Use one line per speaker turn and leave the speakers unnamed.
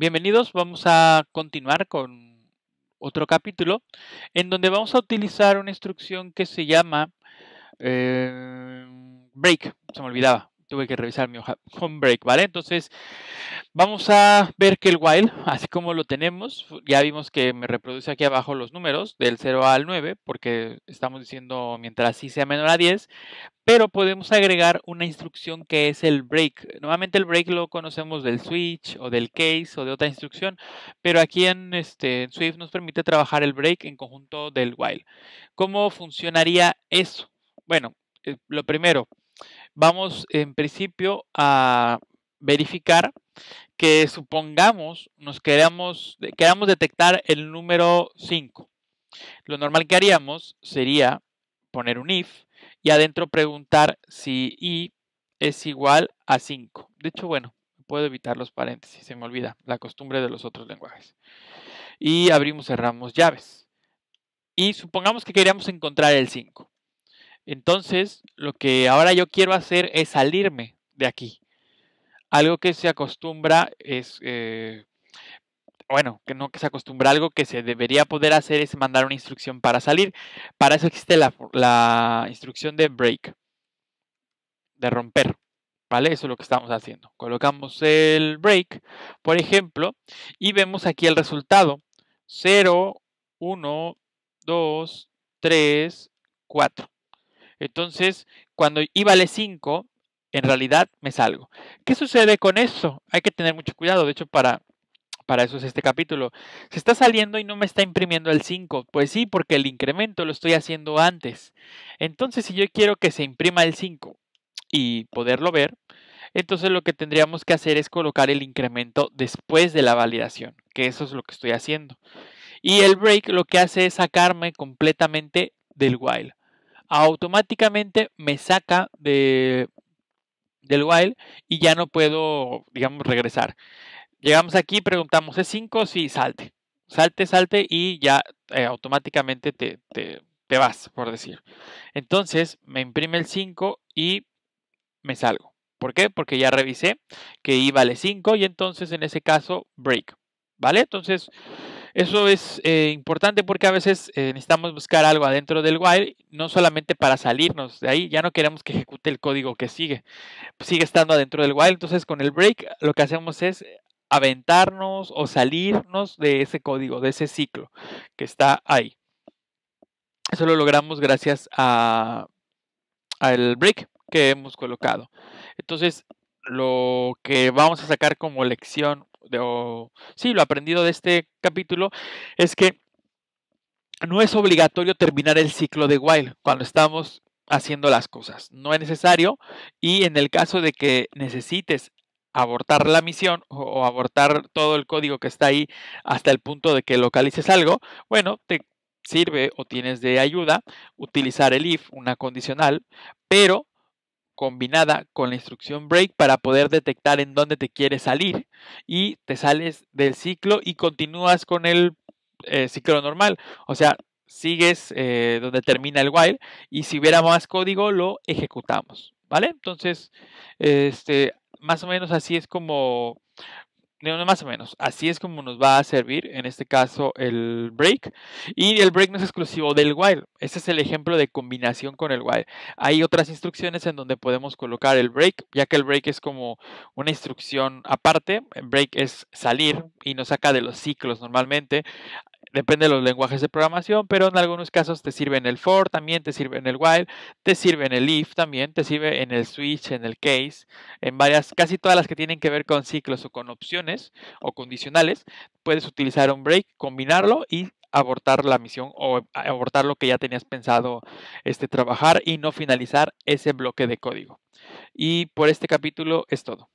Bienvenidos, vamos a continuar con otro capítulo en donde vamos a utilizar una instrucción que se llama eh, break, se me olvidaba, tuve que revisar mi hoja, home break, ¿vale? Entonces, Vamos a ver que el while, así como lo tenemos, ya vimos que me reproduce aquí abajo los números del 0 al 9, porque estamos diciendo mientras sí sea menor a 10, pero podemos agregar una instrucción que es el break. Nuevamente el break lo conocemos del switch o del case o de otra instrucción, pero aquí en, este, en Swift nos permite trabajar el break en conjunto del while. ¿Cómo funcionaría eso? Bueno, eh, lo primero, vamos en principio a verificar que supongamos nos queremos, queramos detectar el número 5. Lo normal que haríamos sería poner un if y adentro preguntar si i es igual a 5. De hecho, bueno, puedo evitar los paréntesis, se me olvida, la costumbre de los otros lenguajes. Y abrimos, cerramos llaves. Y supongamos que queríamos encontrar el 5. Entonces, lo que ahora yo quiero hacer es salirme de aquí algo que se acostumbra es, eh, bueno, que no que se acostumbra, algo que se debería poder hacer es mandar una instrucción para salir. Para eso existe la, la instrucción de break, de romper. ¿Vale? Eso es lo que estamos haciendo. Colocamos el break, por ejemplo, y vemos aquí el resultado. 0, 1, 2, 3, 4. Entonces, cuando i vale 5, en realidad me salgo. ¿Qué sucede con eso? Hay que tener mucho cuidado, de hecho, para, para eso es este capítulo. Se está saliendo y no me está imprimiendo el 5. Pues sí, porque el incremento lo estoy haciendo antes. Entonces, si yo quiero que se imprima el 5 y poderlo ver, entonces lo que tendríamos que hacer es colocar el incremento después de la validación, que eso es lo que estoy haciendo. Y el break lo que hace es sacarme completamente del while. Automáticamente me saca de, del while y ya no puedo, digamos, regresar. Llegamos aquí, preguntamos ¿es 5 sí, salte. Salte, salte y ya eh, automáticamente te, te, te vas, por decir. Entonces me imprime el 5 y me salgo. ¿Por qué? Porque ya revisé que I vale 5 y entonces en ese caso break. ¿Vale? Entonces, eso es eh, importante porque a veces eh, necesitamos buscar algo adentro del while, no solamente para salirnos de ahí, ya no queremos que ejecute el código que sigue, sigue estando adentro del while. Entonces, con el break lo que hacemos es aventarnos o salirnos de ese código, de ese ciclo que está ahí. Eso lo logramos gracias a al break que hemos colocado. Entonces, lo que vamos a sacar como lección o, sí, lo aprendido de este capítulo es que no es obligatorio terminar el ciclo de while cuando estamos haciendo las cosas. No es necesario y en el caso de que necesites abortar la misión o abortar todo el código que está ahí hasta el punto de que localices algo, bueno, te sirve o tienes de ayuda utilizar el if, una condicional, pero combinada con la instrucción break para poder detectar en dónde te quieres salir y te sales del ciclo y continúas con el eh, ciclo normal. O sea, sigues eh, donde termina el while y si hubiera más código lo ejecutamos. ¿Vale? Entonces, este, más o menos así es como más o menos, así es como nos va a servir, en este caso, el break. Y el break no es exclusivo del while. Este es el ejemplo de combinación con el while. Hay otras instrucciones en donde podemos colocar el break, ya que el break es como una instrucción aparte. El break es salir y nos saca de los ciclos normalmente. Depende de los lenguajes de programación, pero en algunos casos te sirve en el for, también te sirve en el while, te sirve en el if, también te sirve en el switch, en el case, en varias, casi todas las que tienen que ver con ciclos o con opciones o condicionales. Puedes utilizar un break, combinarlo y abortar la misión o abortar lo que ya tenías pensado este, trabajar y no finalizar ese bloque de código. Y por este capítulo es todo.